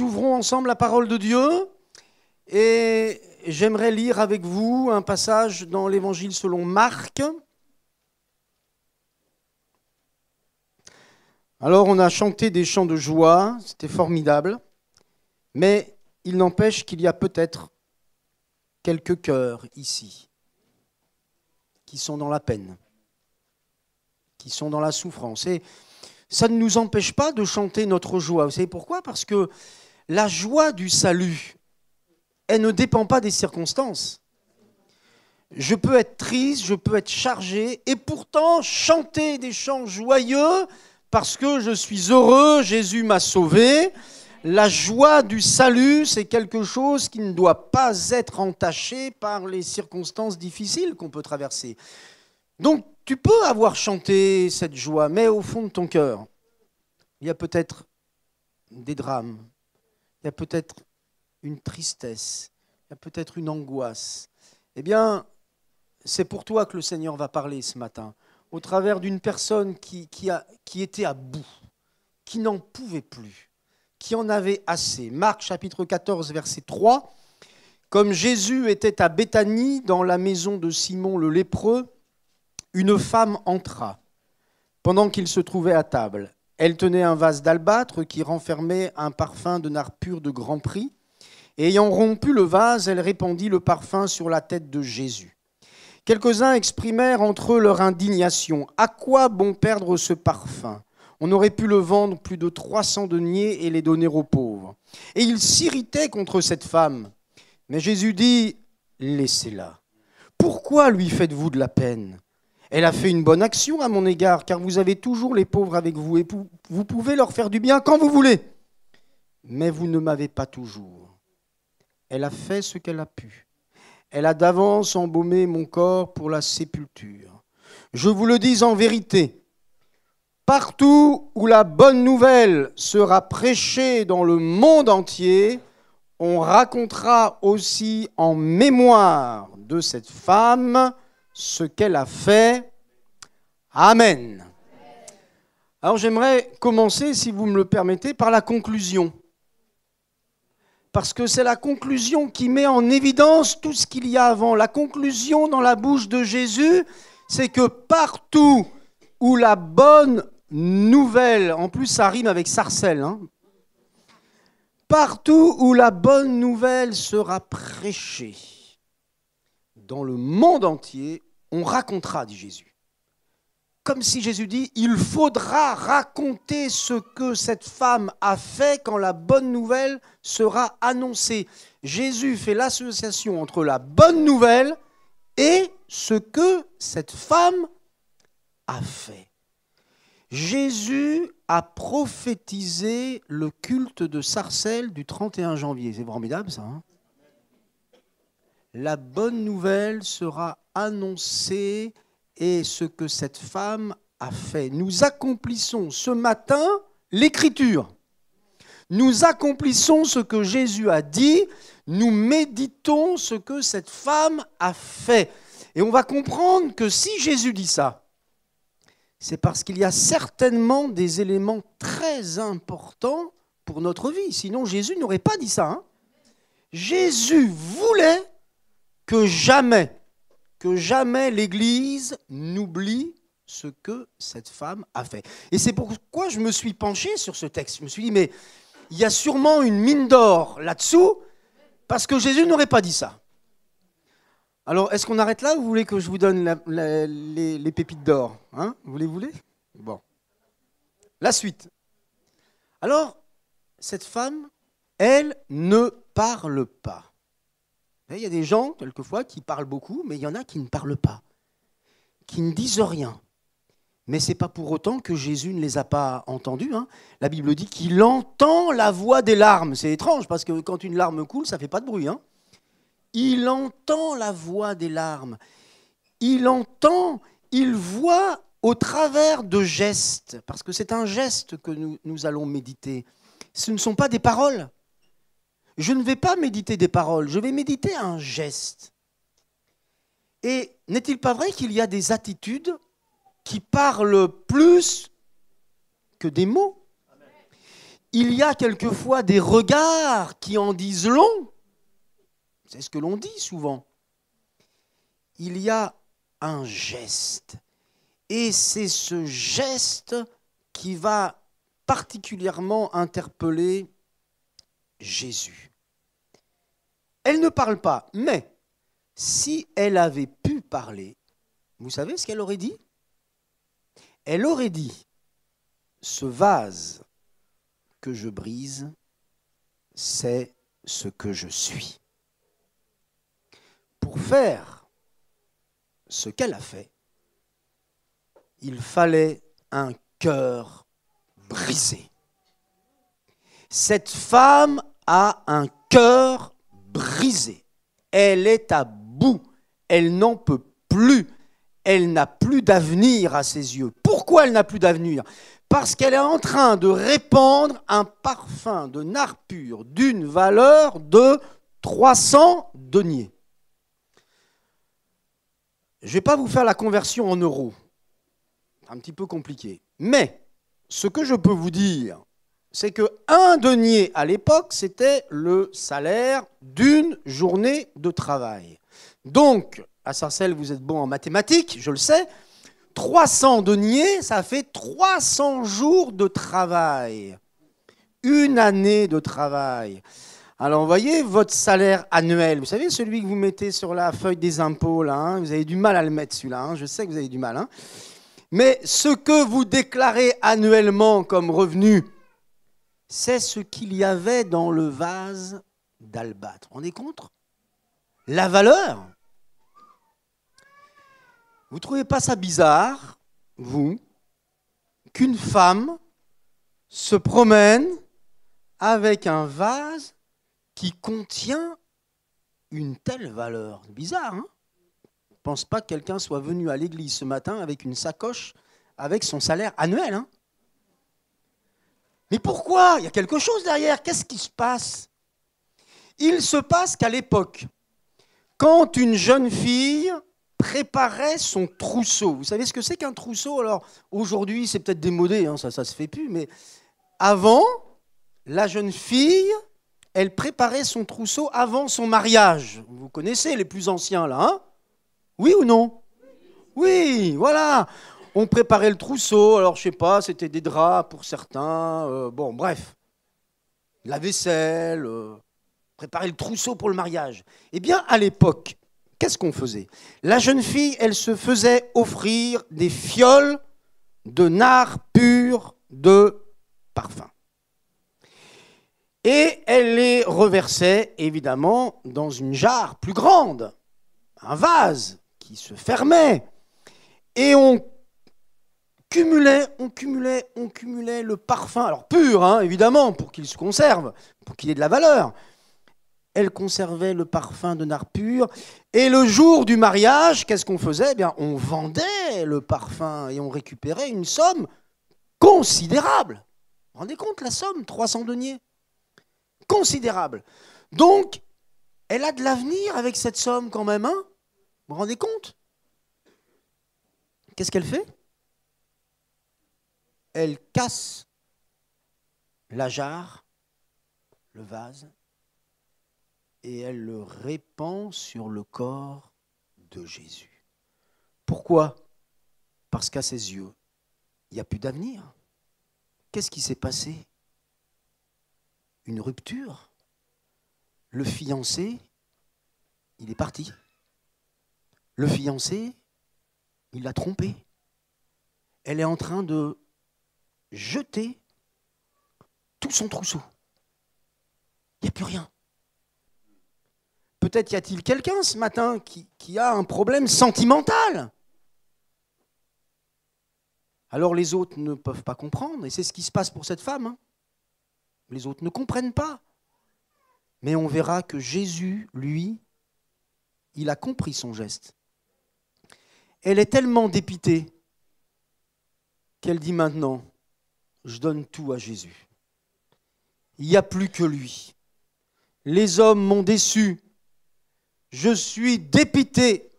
ouvrons ensemble la parole de Dieu et j'aimerais lire avec vous un passage dans l'Évangile selon Marc. Alors on a chanté des chants de joie, c'était formidable, mais il n'empêche qu'il y a peut-être quelques cœurs ici qui sont dans la peine, qui sont dans la souffrance. Et ça ne nous empêche pas de chanter notre joie. Vous savez pourquoi Parce que la joie du salut, elle ne dépend pas des circonstances. Je peux être triste, je peux être chargé, et pourtant chanter des chants joyeux parce que je suis heureux, Jésus m'a sauvé. La joie du salut, c'est quelque chose qui ne doit pas être entaché par les circonstances difficiles qu'on peut traverser. Donc tu peux avoir chanté cette joie, mais au fond de ton cœur, il y a peut-être des drames, il y a peut-être une tristesse, il y a peut-être une angoisse. Eh bien, c'est pour toi que le Seigneur va parler ce matin, au travers d'une personne qui, qui, a, qui était à bout, qui n'en pouvait plus, qui en avait assez. Marc chapitre 14, verset 3. Comme Jésus était à Béthanie, dans la maison de Simon le lépreux, une femme entra pendant qu'il se trouvait à table. Elle tenait un vase d'albâtre qui renfermait un parfum de nard pur de grand prix. Et ayant rompu le vase, elle répandit le parfum sur la tête de Jésus. Quelques-uns exprimèrent entre eux leur indignation. À quoi bon perdre ce parfum On aurait pu le vendre plus de 300 deniers et les donner aux pauvres. Et ils s'irritaient contre cette femme. Mais Jésus dit, laissez-la. Pourquoi lui faites-vous de la peine elle a fait une bonne action à mon égard, car vous avez toujours les pauvres avec vous et vous pouvez leur faire du bien quand vous voulez. Mais vous ne m'avez pas toujours. Elle a fait ce qu'elle a pu. Elle a d'avance embaumé mon corps pour la sépulture. Je vous le dis en vérité, partout où la bonne nouvelle sera prêchée dans le monde entier, on racontera aussi en mémoire de cette femme ce qu'elle a fait. Amen. Alors j'aimerais commencer, si vous me le permettez, par la conclusion. Parce que c'est la conclusion qui met en évidence tout ce qu'il y a avant. La conclusion dans la bouche de Jésus, c'est que partout où la bonne nouvelle, en plus ça rime avec sarcelle, hein, partout où la bonne nouvelle sera prêchée, dans le monde entier, on racontera, dit Jésus. Comme si Jésus dit, il faudra raconter ce que cette femme a fait quand la bonne nouvelle sera annoncée. Jésus fait l'association entre la bonne nouvelle et ce que cette femme a fait. Jésus a prophétisé le culte de Sarcelles du 31 janvier. C'est formidable ça. Hein la bonne nouvelle sera annoncée et ce que cette femme a fait. Nous accomplissons ce matin l'écriture. Nous accomplissons ce que Jésus a dit. Nous méditons ce que cette femme a fait. Et on va comprendre que si Jésus dit ça, c'est parce qu'il y a certainement des éléments très importants pour notre vie. Sinon, Jésus n'aurait pas dit ça. Hein. Jésus voulait que jamais, que jamais l'Église n'oublie ce que cette femme a fait. Et c'est pourquoi je me suis penché sur ce texte. Je me suis dit, mais il y a sûrement une mine d'or là-dessous, parce que Jésus n'aurait pas dit ça. Alors, est-ce qu'on arrête là ou vous voulez que je vous donne les, pépites d'or hein Vous les voulez Bon. La suite. Alors, cette femme, elle ne parle pas. Il y a des gens, quelquefois, qui parlent beaucoup, mais il y en a qui ne parlent pas, qui ne disent rien. Mais ce n'est pas pour autant que Jésus ne les a pas entendus. Hein. La Bible dit qu'il entend la voix des larmes. C'est étrange, parce que quand une larme coule, ça ne fait pas de bruit. Hein. Il entend la voix des larmes. Il entend, il voit au travers de gestes, parce que c'est un geste que nous allons méditer. Ce ne sont pas des paroles, je ne vais pas méditer des paroles, je vais méditer un geste. Et n'est-il pas vrai qu'il y a des attitudes qui parlent plus que des mots Il y a quelquefois des regards qui en disent long. C'est ce que l'on dit souvent. Il y a un geste. Et c'est ce geste qui va particulièrement interpeller Jésus. Elle ne parle pas, mais si elle avait pu parler, vous savez ce qu'elle aurait dit Elle aurait dit, ce vase que je brise, c'est ce que je suis. Pour faire ce qu'elle a fait, il fallait un cœur brisé. Cette femme a un cœur brisée, elle est à bout, elle n'en peut plus, elle n'a plus d'avenir à ses yeux. Pourquoi elle n'a plus d'avenir Parce qu'elle est en train de répandre un parfum de nard pur d'une valeur de 300 deniers. Je ne vais pas vous faire la conversion en euros, C'est un petit peu compliqué, mais ce que je peux vous dire c'est que un denier à l'époque, c'était le salaire d'une journée de travail. Donc, à Sarcelles, vous êtes bon en mathématiques, je le sais. 300 deniers, ça fait 300 jours de travail. Une année de travail. Alors, vous voyez, votre salaire annuel, vous savez, celui que vous mettez sur la feuille des impôts, hein, vous avez du mal à le mettre, celui-là, hein, je sais que vous avez du mal. Hein. mais ce que vous déclarez annuellement comme revenu c'est ce qu'il y avait dans le vase d'albâtre. On est contre La valeur Vous ne trouvez pas ça bizarre, vous, qu'une femme se promène avec un vase qui contient une telle valeur Bizarre, hein Je ne pense pas que quelqu'un soit venu à l'église ce matin avec une sacoche avec son salaire annuel. Hein mais pourquoi Il y a quelque chose derrière. Qu'est-ce qui se passe Il se passe qu'à l'époque, quand une jeune fille préparait son trousseau, vous savez ce que c'est qu'un trousseau Alors aujourd'hui, c'est peut-être démodé, hein, ça ne se fait plus, mais avant, la jeune fille, elle préparait son trousseau avant son mariage. Vous connaissez les plus anciens là, hein Oui ou non Oui, voilà. On préparait le trousseau, alors je sais pas, c'était des draps pour certains, euh, bon, bref. La vaisselle, euh, préparer le trousseau pour le mariage. Eh bien, à l'époque, qu'est-ce qu'on faisait La jeune fille, elle se faisait offrir des fioles de nard pur de parfum. Et elle les reversait évidemment dans une jarre plus grande, un vase qui se fermait. Et on cumulait, on cumulait, on cumulait le parfum, alors pur, hein, évidemment, pour qu'il se conserve, pour qu'il ait de la valeur. Elle conservait le parfum de nard pur. Et le jour du mariage, qu'est-ce qu'on faisait eh bien, On vendait le parfum et on récupérait une somme considérable. Vous vous rendez compte la somme 300 deniers. Considérable. Donc, elle a de l'avenir avec cette somme quand même. Hein vous vous rendez compte Qu'est-ce qu'elle fait elle casse la jarre, le vase, et elle le répand sur le corps de Jésus. Pourquoi Parce qu'à ses yeux, il n'y a plus d'avenir. Qu'est-ce qui s'est passé Une rupture. Le fiancé, il est parti. Le fiancé, il l'a trompé. Elle est en train de jeté tout son trousseau. Il n'y a plus rien. Peut-être y a-t-il quelqu'un ce matin qui, a un problème sentimental. Alors les autres ne peuvent pas comprendre, et c'est ce qui se passe pour cette femme. Hein. Les autres ne comprennent pas. Mais on verra que Jésus, lui, il a compris son geste. Elle est tellement dépitée qu'elle dit maintenant, je donne tout à Jésus. Il n'y a plus que lui. Les hommes m'ont déçu. Je suis dépité.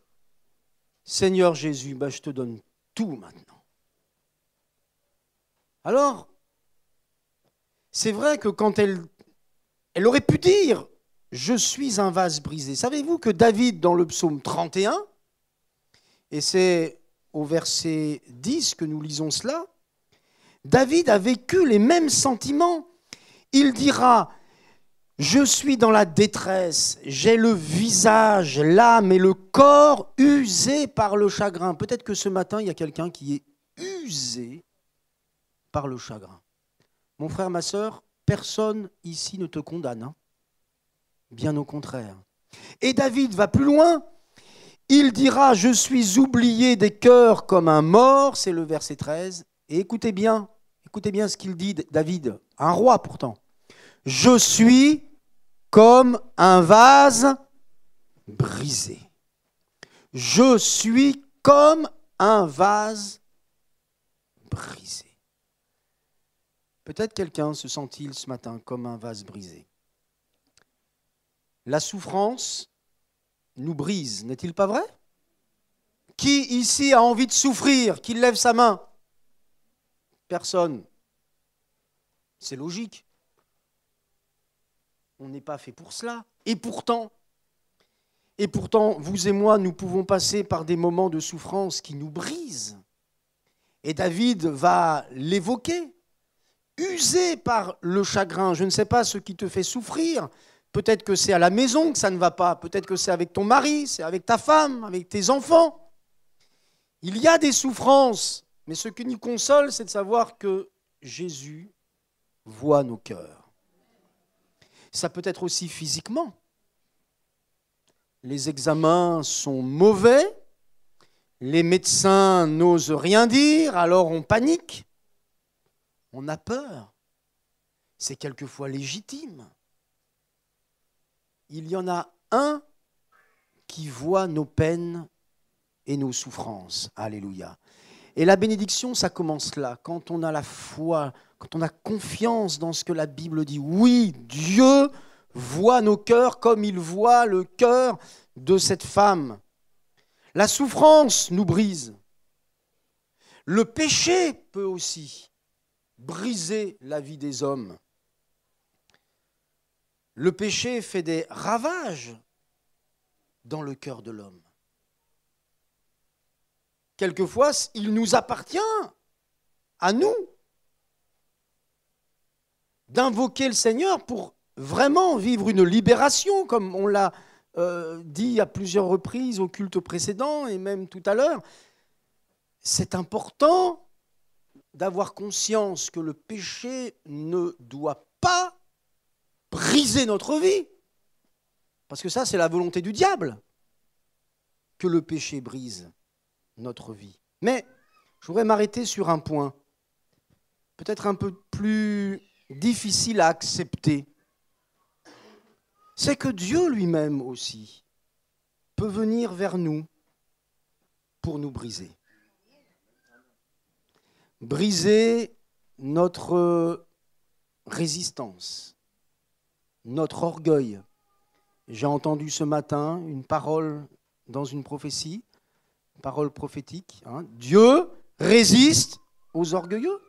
Seigneur Jésus, ben, je te donne tout maintenant. Alors, c'est vrai que quand elle, elle aurait pu dire, je suis un vase brisé. Savez-vous que David, dans le psaume 31, et c'est au verset 10 que nous lisons cela, David a vécu les mêmes sentiments. Il dira, je suis dans la détresse, j'ai le visage, l'âme et le corps usés par le chagrin. Peut-être que ce matin, il y a quelqu'un qui est usé par le chagrin. Mon frère, ma sœur, personne ici ne te condamne. Hein. Bien au contraire. Et David va plus loin. Il dira, je suis oublié des cœurs comme un mort, c'est le verset 13. Et écoutez bien, Écoutez bien ce qu'il dit David, un roi pourtant. Je suis comme un vase brisé. Je suis comme un vase brisé. Peut-être quelqu'un se sent-il ce matin comme un vase brisé. La souffrance nous brise, n'est-il pas vrai Qui ici a envie de souffrir Qui lève sa main personne. C'est logique. On n'est pas fait pour cela. Et pourtant, et pourtant, vous et moi, nous pouvons passer par des moments de souffrance qui nous brisent. Et David va l'évoquer. Usé par le chagrin, je ne sais pas ce qui te fait souffrir. Peut-être que c'est à la maison que ça ne va pas. Peut-être que c'est avec ton mari, c'est avec ta femme, avec tes enfants. Il y a des souffrances mais ce qui nous console, c'est de savoir que Jésus voit nos cœurs. Ça peut être aussi physiquement. Les examens sont mauvais, les médecins n'osent rien dire, alors on panique, on a peur. C'est quelquefois légitime. Il y en a un qui voit nos peines et nos souffrances. Alléluia. Et la bénédiction, ça commence là, quand on a la foi, quand on a confiance dans ce que la Bible dit. Oui, Dieu voit nos cœurs comme il voit le cœur de cette femme. La souffrance nous brise. Le péché peut aussi briser la vie des hommes. Le péché fait des ravages dans le cœur de l'homme quelquefois, il nous appartient à nous d'invoquer le Seigneur pour vraiment vivre une libération, comme on l'a euh, dit à plusieurs reprises au culte précédent et même tout à l'heure. C'est important d'avoir conscience que le péché ne doit pas briser notre vie. Parce que ça, c'est la volonté du diable que le péché brise notre vie. Mais je voudrais m'arrêter sur un point, peut-être un peu plus difficile à accepter. C'est que Dieu lui-même aussi peut venir vers nous pour nous briser. Briser notre résistance, notre orgueil. J'ai entendu ce matin une parole dans une prophétie parole prophétique, hein. Dieu résiste aux orgueilleux.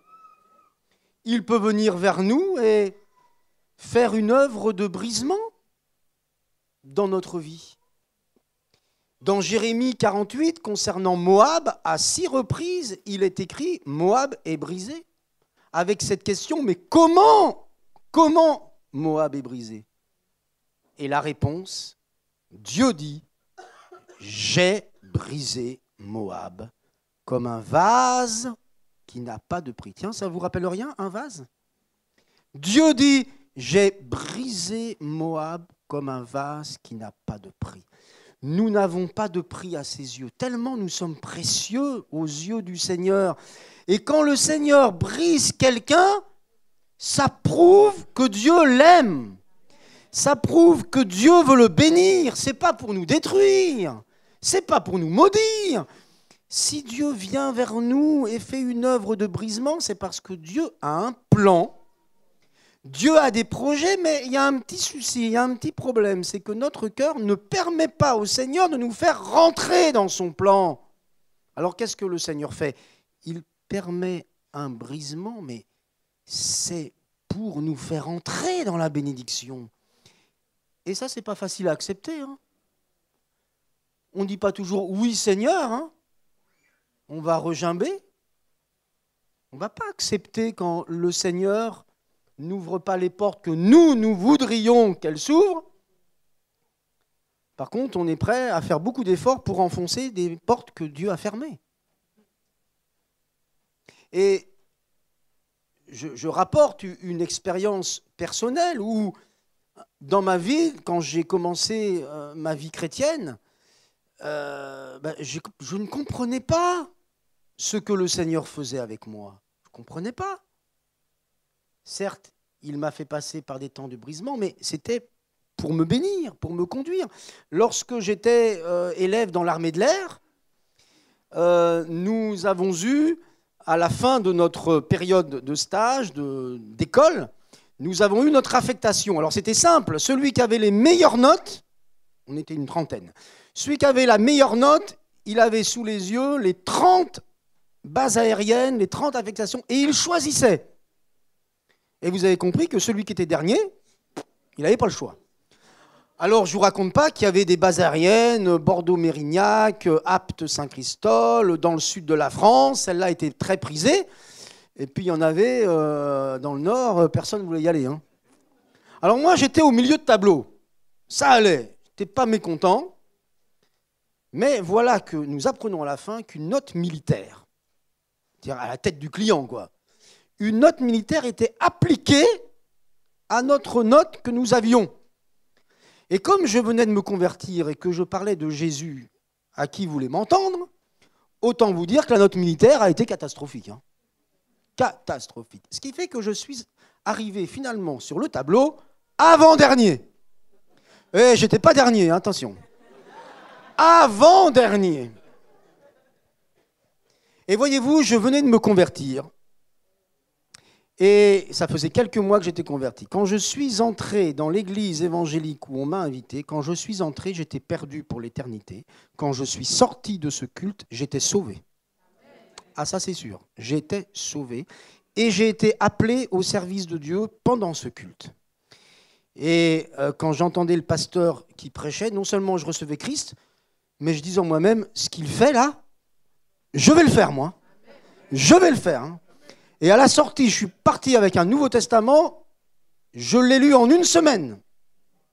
Il peut venir vers nous et faire une œuvre de brisement dans notre vie. Dans Jérémie 48, concernant Moab, à six reprises, il est écrit Moab est brisé. Avec cette question, mais comment Comment Moab est brisé Et la réponse, Dieu dit J'ai brisé Moab comme un vase qui n'a pas de prix. Tiens, ça vous rappelle rien, un vase Dieu dit, j'ai brisé Moab comme un vase qui n'a pas de prix. Nous n'avons pas de prix à ses yeux, tellement nous sommes précieux aux yeux du Seigneur. Et quand le Seigneur brise quelqu'un, ça prouve que Dieu l'aime. Ça prouve que Dieu veut le bénir. C'est pas pour nous détruire. C'est pas pour nous maudire. Si Dieu vient vers nous et fait une œuvre de brisement, c'est parce que Dieu a un plan. Dieu a des projets, mais il y a un petit souci, il y a un petit problème, c'est que notre cœur ne permet pas au Seigneur de nous faire rentrer dans son plan. Alors qu'est-ce que le Seigneur fait Il permet un brisement, mais c'est pour nous faire entrer dans la bénédiction. Et ça, c'est pas facile à accepter. Hein. On ne dit pas toujours oui Seigneur, hein. on va regimber. On ne va pas accepter quand le Seigneur n'ouvre pas les portes que nous, nous voudrions qu'elles s'ouvrent. Par contre, on est prêt à faire beaucoup d'efforts pour enfoncer des portes que Dieu a fermées. Et je rapporte une expérience personnelle où, dans ma vie, quand j'ai commencé euh, ma vie chrétienne, euh, ben, je, ne comprenais pas ce que le Seigneur faisait avec moi. Je ne comprenais pas. Certes, il m'a fait passer par des temps de brisement, mais c'était pour me bénir, pour me conduire. Lorsque j'étais euh, élève dans l'armée de l'air, euh, nous avons eu, à la fin de notre période de stage, d'école, nous avons eu notre affectation. Alors c'était simple, celui qui avait les meilleures notes, on était une trentaine, celui qui avait la meilleure note, il avait sous les yeux les 30 bases aériennes, les 30 affectations, et il choisissait. Et vous avez compris que celui qui était dernier, il n'avait pas le choix. Alors, je ne vous raconte pas qu'il y avait des bases aériennes, Bordeaux-Mérignac, euh, Apt-Saint-Christol, dans le sud de la France. Celle-là était très prisée. Et puis, il y en avait euh, dans le nord, euh, personne ne voulait y aller. Hein. Alors, moi, j'étais au milieu de tableau. Ça allait. Je n'étais pas mécontent. Mais voilà que nous apprenons à la fin qu'une note militaire, à dire à la tête du client, quoi, une note militaire était appliquée à notre note que nous avions. Et comme je venais de me convertir et que je parlais de Jésus à qui voulait m'entendre, autant vous dire que la note militaire a été catastrophique. Hein. Catastrophique. Ce qui fait que je suis arrivé finalement sur le tableau avant-dernier. Et eh, j'étais pas dernier, hein, attention avant-dernier. Et voyez-vous, je venais de me convertir. Et ça faisait quelques mois que j'étais converti. Quand je suis entré dans l'église évangélique où on m'a invité, quand je suis entré, j'étais perdu pour l'éternité. Quand je suis sorti de ce culte, j'étais sauvé. Ah ça c'est sûr, j'étais sauvé. Et j'ai été appelé au service de Dieu pendant ce culte. Et euh, quand j'entendais le pasteur qui prêchait, non seulement je recevais Christ, mais je dis en moi-même, ce qu'il fait là, je vais le faire moi. Je vais le faire. Hein. Et à la sortie, je suis parti avec un Nouveau Testament, je l'ai lu en une semaine.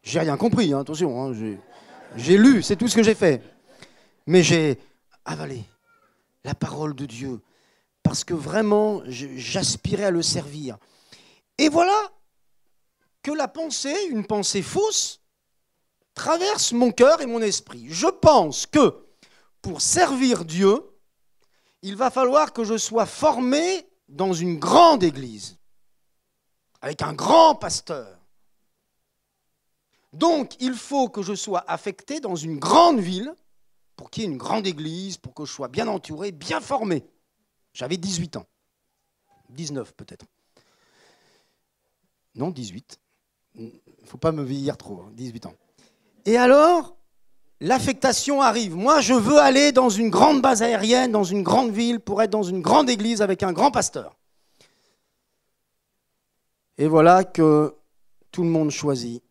J'ai rien compris, hein, attention, hein, j'ai lu, c'est tout ce que j'ai fait. Mais j'ai avalé la parole de Dieu, parce que vraiment, j'aspirais à le servir. Et voilà que la pensée, une pensée fausse, traverse mon cœur et mon esprit. Je pense que pour servir Dieu, il va falloir que je sois formé dans une grande église, avec un grand pasteur. Donc, il faut que je sois affecté dans une grande ville pour qu'il y ait une grande église, pour que je sois bien entouré, bien formé. J'avais 18 ans. 19 peut-être. Non, 18. Il ne faut pas me vieillir trop, 18 hein. ans. Et alors, l'affectation arrive. Moi, je veux aller dans une grande base aérienne, dans une grande ville, pour être dans une grande église avec un grand pasteur. Et voilà que tout le monde choisit,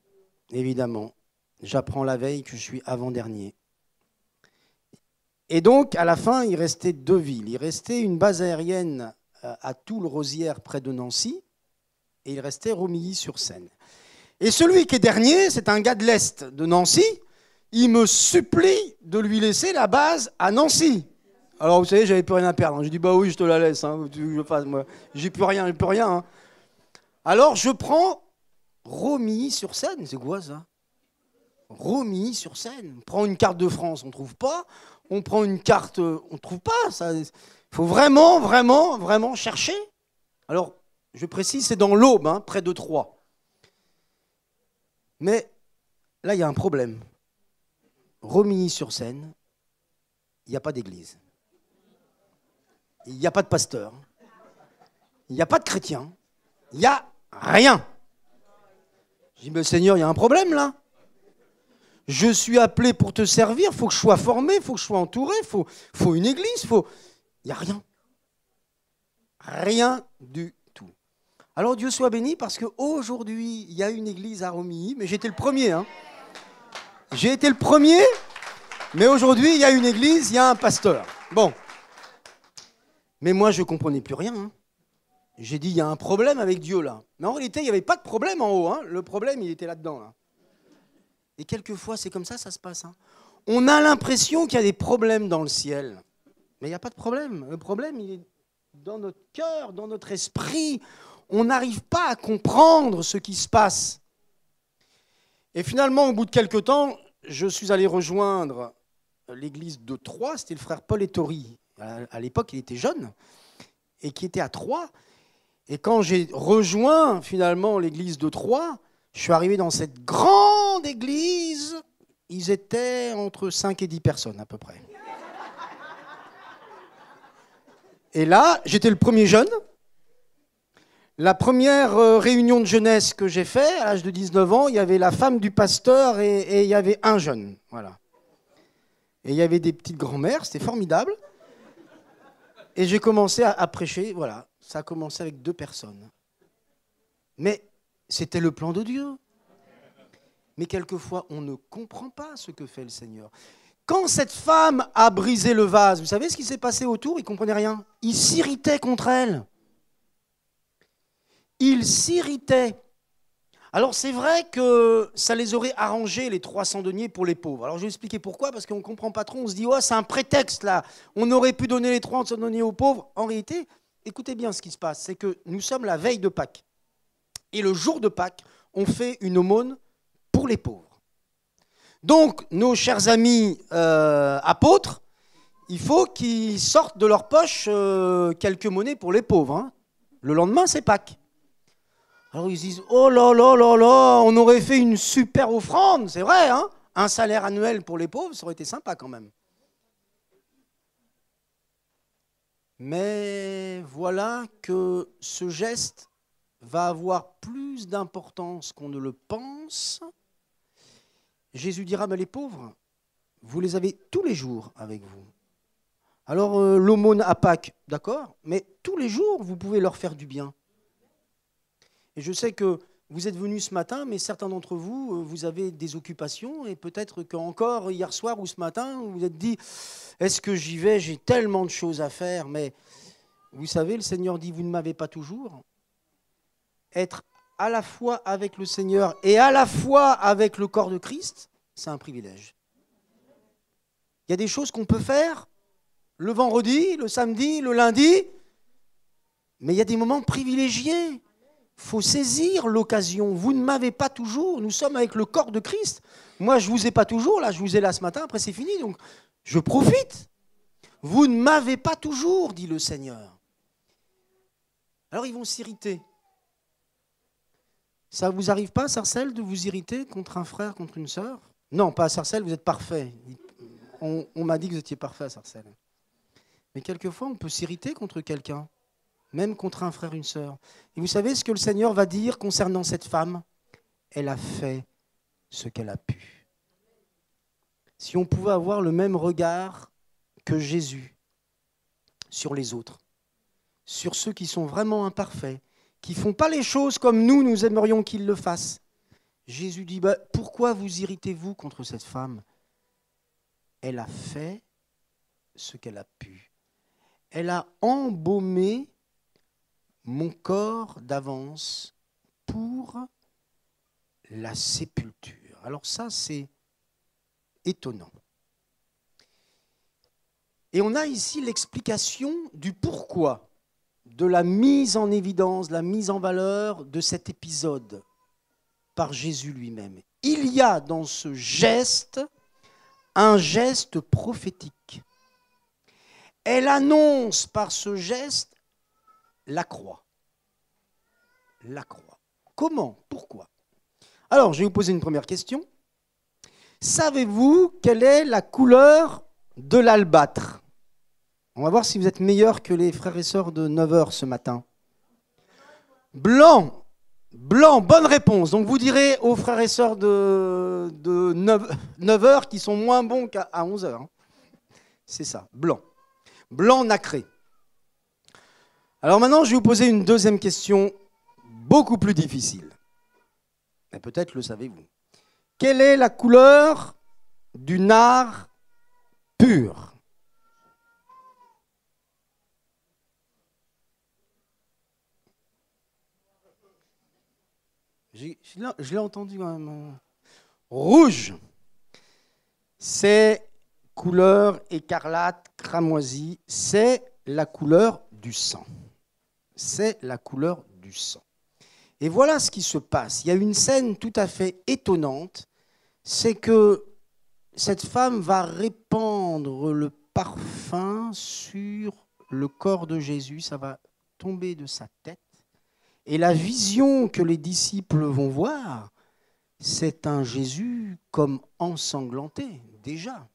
évidemment. J'apprends la veille que je suis avant-dernier. Et donc, à la fin, il restait deux villes. Il restait une base aérienne euh, à Toul-Rosière, près de Nancy, et il restait Romilly-sur-Seine. Et celui qui est dernier, c'est un gars de l'Est, de Nancy. Il me supplie de lui laisser la base à Nancy. Alors vous savez, j'avais plus rien à perdre. Hein. J'ai dit bah oui, je te la laisse. Hein, je fasse moi. J'ai plus rien, j'ai plus rien. Hein. Alors je prends romy sur Seine. C'est quoi ça romy sur Seine. On prend une carte de France, on trouve pas. On prend une carte, euh, on trouve pas. Ça, faut vraiment, vraiment, vraiment chercher. Alors je précise, c'est dans l'Aube, hein, près de Troyes. Mais là, il y a un problème. romilly sur scène, il n'y a pas d'église. Il n'y a pas de pasteur. Il n'y a pas de chrétien. Il n'y a rien. Je dis, mais Seigneur, il y a un problème là. Je suis appelé pour te servir, il faut que je sois formé, il faut que je sois entouré, il faut, une église, il n'y a rien. Rien du alors Dieu soit béni parce qu'aujourd'hui, il y a une église à Romilly, mais j'étais le premier. Hein. J'ai été le premier, mais aujourd'hui, il y a une église, il y a un pasteur. Bon. Mais moi, je ne comprenais plus rien. Hein. J'ai dit, il y a un problème avec Dieu là. Mais en réalité, il n'y avait pas de problème en haut. Hein. Le problème, il était là-dedans. Et quelquefois, c'est comme ça, ça se passe. On a l'impression qu'il y a des problèmes dans le ciel. Mais il n'y a pas de problème. Le problème, il est dans notre cœur, dans notre esprit on n'arrive pas à comprendre ce qui se passe. Et finalement, au bout de quelques temps, je suis allé rejoindre l'église de Troyes, c'était le frère Paul Ettori. À l'époque, il était jeune et qui était à Troyes. Et quand j'ai rejoint finalement l'église de Troyes, je suis arrivé dans cette grande église. Ils étaient entre 5 et 10 personnes à peu près. Et là, j'étais le premier jeune. La première euh, réunion de jeunesse que j'ai faite, à l'âge de 19 ans, il y avait la femme du pasteur et, il y avait un jeune. Voilà. Et il y avait des petites grand-mères, c'était formidable. Et j'ai commencé à, prêcher, voilà. Ça a commencé avec deux personnes. Mais c'était le plan de Dieu. Mais quelquefois, on ne comprend pas ce que fait le Seigneur. Quand cette femme a brisé le vase, vous savez ce qui s'est passé autour Il ne comprenait rien. il s'irritait contre elle ils s'irritaient. Alors c'est vrai que ça les aurait arrangé les 300 deniers pour les pauvres. Alors je vais expliquer pourquoi, parce qu'on ne comprend pas trop, on se dit, ouais, oh, c'est un prétexte là, on aurait pu donner les 300 deniers aux pauvres. En réalité, écoutez bien ce qui se passe, c'est que nous sommes la veille de Pâques. Et le jour de Pâques, on fait une aumône pour les pauvres. Donc nos chers amis euh, apôtres, il faut qu'ils sortent de leur poche euh, quelques monnaies pour les pauvres. Hein. Le lendemain, c'est Pâques. Alors ils disent, oh là là là là, on aurait fait une super offrande, c'est vrai, hein Un salaire annuel pour les pauvres, ça aurait été sympa quand même. Mais voilà que ce geste va avoir plus d'importance qu'on ne le pense. Jésus dira, mais les pauvres, vous les avez tous les jours avec vous. Alors euh, l'aumône à Pâques, d'accord, mais tous les jours, vous pouvez leur faire du bien. Et je sais que vous êtes venus ce matin, mais certains d'entre vous, euh, vous avez des occupations et peut-être qu'encore hier soir ou ce matin, vous vous êtes dit, est-ce que j'y vais J'ai tellement de choses à faire, mais vous savez, le Seigneur dit, vous ne m'avez pas toujours. Être à la fois avec le Seigneur et à la fois avec le corps de Christ, c'est un privilège. Il y a des choses qu'on peut faire le vendredi, le samedi, le lundi, mais il y a des moments privilégiés faut saisir l'occasion. Vous ne m'avez pas toujours. Nous sommes avec le corps de Christ. Moi, je vous ai pas toujours. Là, je vous ai là ce matin. Après, c'est fini. Donc, je profite. Vous ne m'avez pas toujours, dit le Seigneur. Alors, ils vont s'irriter. Ça vous arrive pas, Sarcelle, de vous irriter contre un frère, contre une sœur Non, pas à Sarcelle. Vous êtes parfait. On, m'a dit que vous étiez parfait à Sarcelle. Mais quelquefois, on peut s'irriter contre quelqu'un même contre un frère, une sœur. Et vous savez ce que le Seigneur va dire concernant cette femme Elle a fait ce qu'elle a pu. Si on pouvait avoir le même regard que Jésus sur les autres, sur ceux qui sont vraiment imparfaits, qui font pas les choses comme nous, nous aimerions qu'ils le fassent. Jésus dit, bah, pourquoi vous irritez-vous contre cette femme Elle a fait ce qu'elle a pu. Elle a embaumé mon corps d'avance pour la sépulture. Alors ça, c'est étonnant. Et on a ici l'explication du pourquoi, de la mise en évidence, la mise en valeur de cet épisode par Jésus lui-même. Il y a dans ce geste un geste prophétique. Elle annonce par ce geste la croix. La croix. Comment Pourquoi Alors, je vais vous poser une première question. Savez-vous quelle est la couleur de l'albâtre On va voir si vous êtes meilleurs que les frères et sœurs de 9h ce matin. Blanc. Blanc, bonne réponse. Donc vous direz aux frères et sœurs de, de 9h qui sont moins bons qu'à 11h. Hein. C'est ça, blanc. Blanc nacré. Alors maintenant, je vais vous poser une deuxième question beaucoup plus difficile. Mais peut-être le savez-vous. Quelle est la couleur du nard pur Je l'ai entendu quand hein, même. Rouge, c'est couleur écarlate, cramoisie, c'est la couleur du sang c'est la couleur du sang. Et voilà ce qui se passe. Il y a une scène tout à fait étonnante, c'est que cette femme va répandre le parfum sur le corps de Jésus, ça va tomber de sa tête. Et la vision que les disciples vont voir, c'est un Jésus comme ensanglanté déjà.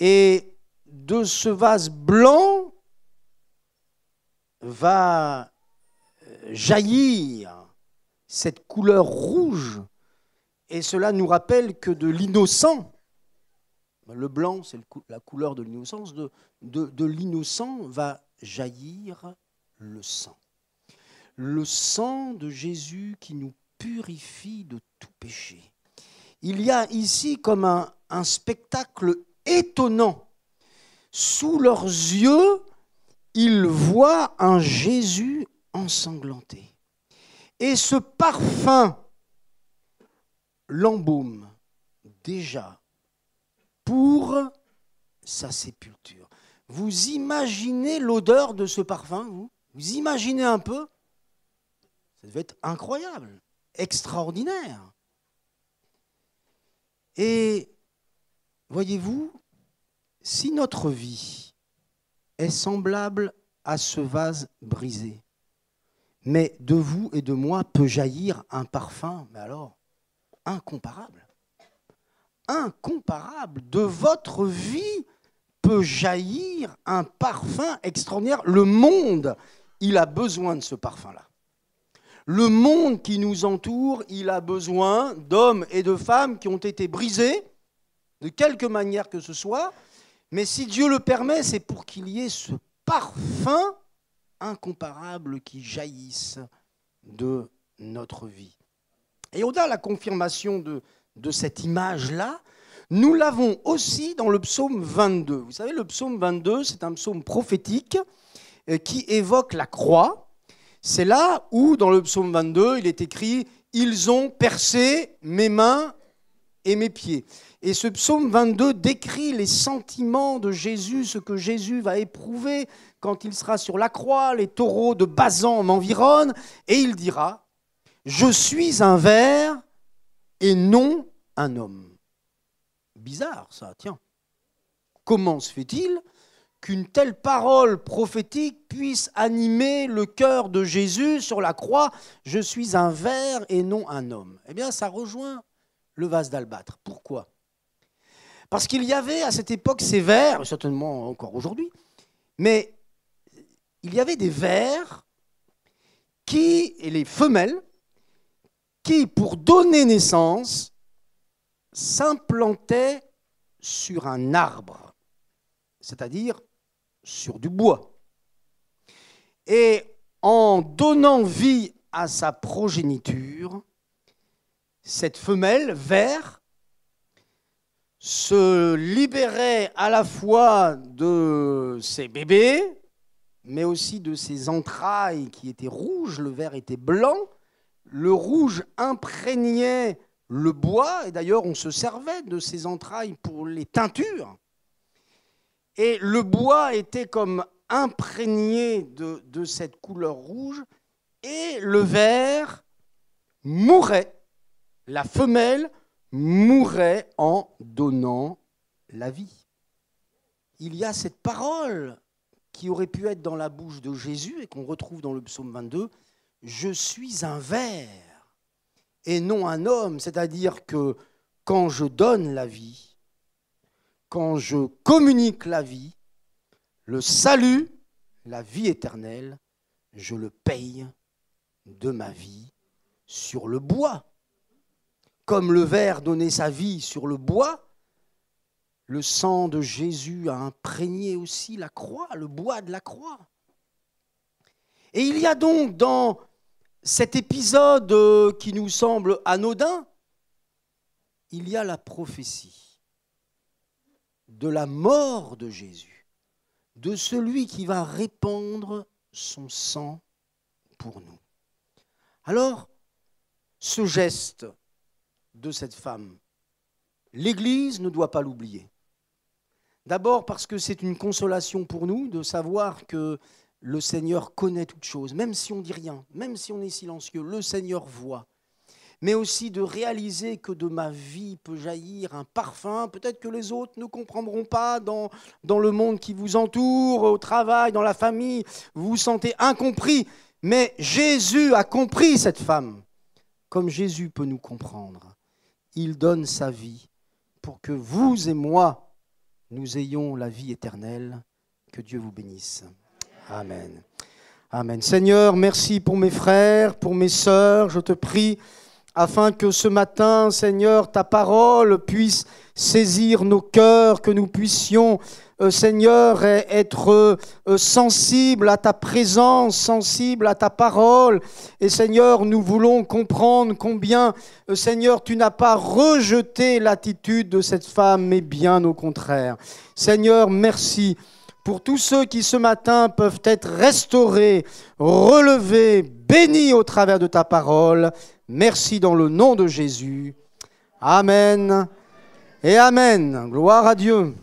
Et de ce vase blanc va euh, jaillir cette couleur rouge, et cela nous rappelle que de l'innocent, le blanc c'est la couleur de l'innocence, de, de, l'innocent va jaillir le sang. Le sang de Jésus qui nous purifie de tout péché. Il y a ici comme un, un spectacle étonnant. Sous leurs yeux, il voit un Jésus ensanglanté. Et ce parfum l'embaume déjà pour sa sépulture. Vous imaginez l'odeur de ce parfum, vous Vous imaginez un peu Ça devait être incroyable, extraordinaire. Et voyez-vous, si notre vie est semblable à ce vase brisé. Mais de vous et de moi peut jaillir un parfum, mais alors, incomparable. Incomparable. De votre vie peut jaillir un parfum extraordinaire. Le monde, il a besoin de ce parfum-là. Le monde qui nous entoure, il a besoin d'hommes et de femmes qui ont été brisés, de quelque manière que ce soit, mais si Dieu le permet, c'est pour qu'il y ait ce parfum incomparable qui jaillisse de notre vie. Et au-delà de la confirmation de, de cette image-là, nous l'avons aussi dans le psaume 22. Vous savez, le psaume 22, c'est un psaume prophétique euh, qui évoque la croix. C'est là où, dans le psaume 22, il est écrit Ils ont percé mes mains et mes pieds. Et ce psaume 22 décrit les sentiments de Jésus, ce que Jésus va éprouver quand il sera sur la croix, les taureaux de Bazan m'environnent, et il dira, je suis un ver et non un homme. Bizarre ça, tiens. Comment se fait-il qu'une telle parole prophétique puisse animer le cœur de Jésus sur la croix, je suis un ver et non un homme Eh bien, ça rejoint le vase d'albâtre. Pourquoi Parce qu'il y avait à cette époque ces vers, certainement encore aujourd'hui, mais il y avait des vers qui, et les femelles, qui, pour donner naissance, s'implantaient sur un arbre, c'est-à-dire sur du bois. Et en donnant vie à sa progéniture, cette femelle vert se libérait à la fois de ses bébés, mais aussi de ses entrailles qui étaient rouges, le vert était blanc, le rouge imprégnait le bois, et d'ailleurs on se servait de ses entrailles pour les teintures, et le bois était comme imprégné de, de cette couleur rouge, et le vert mourait la femelle mourait en donnant la vie. Il y a cette parole qui aurait pu être dans la bouche de Jésus et qu'on retrouve dans le psaume 22, Je suis un ver et non un homme, c'est-à-dire que quand je donne la vie, quand je communique la vie, le salut, la vie éternelle, je le paye de ma vie sur le bois. Comme le ver donnait sa vie sur le bois, le sang de Jésus a imprégné aussi la croix, le bois de la croix. Et il y a donc dans cet épisode euh, qui nous semble anodin, il y a la prophétie de la mort de Jésus, de celui qui va répandre son sang pour nous. Alors, ce geste de cette femme. L'Église ne doit pas l'oublier. D'abord parce que c'est une consolation pour nous de savoir que le Seigneur connaît toutes choses, même si on dit rien, même si on est silencieux, le Seigneur voit. Mais aussi de réaliser que de ma vie peut jaillir un parfum, peut-être que les autres ne comprendront pas dans, dans le monde qui vous entoure, au travail, dans la famille, vous vous sentez incompris. Mais Jésus a compris cette femme, comme Jésus peut nous comprendre il donne sa vie pour que vous et moi, nous ayons la vie éternelle. Que Dieu vous bénisse. Amen. Amen. Seigneur, merci pour mes frères, pour mes sœurs. Je te prie afin que ce matin, Seigneur, ta parole puisse saisir nos cœurs, que nous puissions, euh, Seigneur, e-, être euh, sensibles à ta présence, sensibles à ta parole. Et Seigneur, nous voulons comprendre combien, euh, Seigneur, tu n'as pas rejeté l'attitude de cette femme, mais bien au contraire. Seigneur, merci pour tous ceux qui ce matin peuvent être restaurés, relevés, bénis au travers de ta parole. Merci dans le nom de Jésus. Amen. Et Amen. Gloire à Dieu.